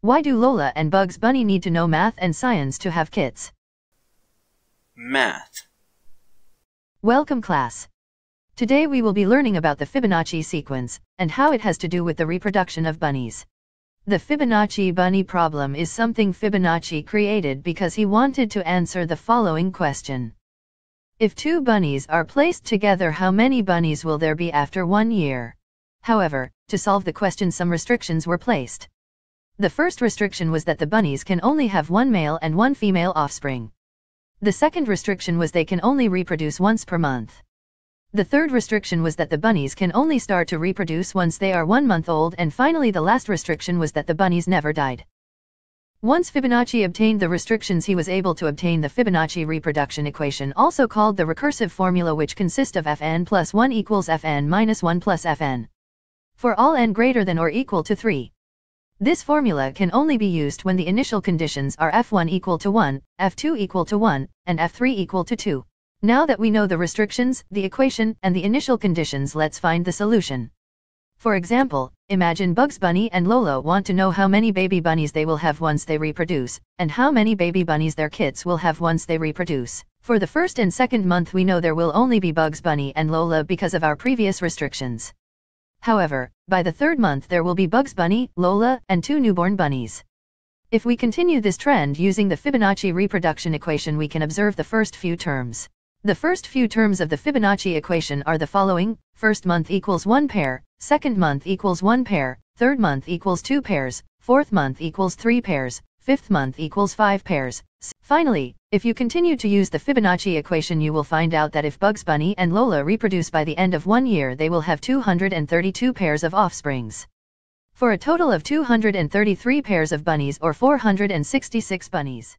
Why do Lola and Bugs Bunny need to know math and science to have kids? Math. Welcome class. Today we will be learning about the Fibonacci sequence, and how it has to do with the reproduction of bunnies. The Fibonacci bunny problem is something Fibonacci created because he wanted to answer the following question. If two bunnies are placed together how many bunnies will there be after one year? However, to solve the question some restrictions were placed. The first restriction was that the bunnies can only have one male and one female offspring. The second restriction was they can only reproduce once per month. The third restriction was that the bunnies can only start to reproduce once they are one month old and finally the last restriction was that the bunnies never died. Once Fibonacci obtained the restrictions he was able to obtain the Fibonacci reproduction equation also called the recursive formula which consists of fn plus 1 equals fn minus 1 plus fn. For all n greater than or equal to 3, this formula can only be used when the initial conditions are F1 equal to 1, F2 equal to 1, and F3 equal to 2. Now that we know the restrictions, the equation, and the initial conditions let's find the solution. For example, imagine Bugs Bunny and Lolo want to know how many baby bunnies they will have once they reproduce, and how many baby bunnies their kids will have once they reproduce. For the first and second month we know there will only be Bugs Bunny and Lola because of our previous restrictions. However, by the third month there will be Bugs Bunny, Lola, and two newborn bunnies. If we continue this trend using the Fibonacci reproduction equation we can observe the first few terms. The first few terms of the Fibonacci equation are the following, first month equals one pair, second month equals one pair, third month equals two pairs, fourth month equals three pairs, fifth month equals five pairs. Finally, if you continue to use the Fibonacci equation you will find out that if Bugs Bunny and Lola reproduce by the end of one year they will have 232 pairs of offsprings. For a total of 233 pairs of bunnies or 466 bunnies.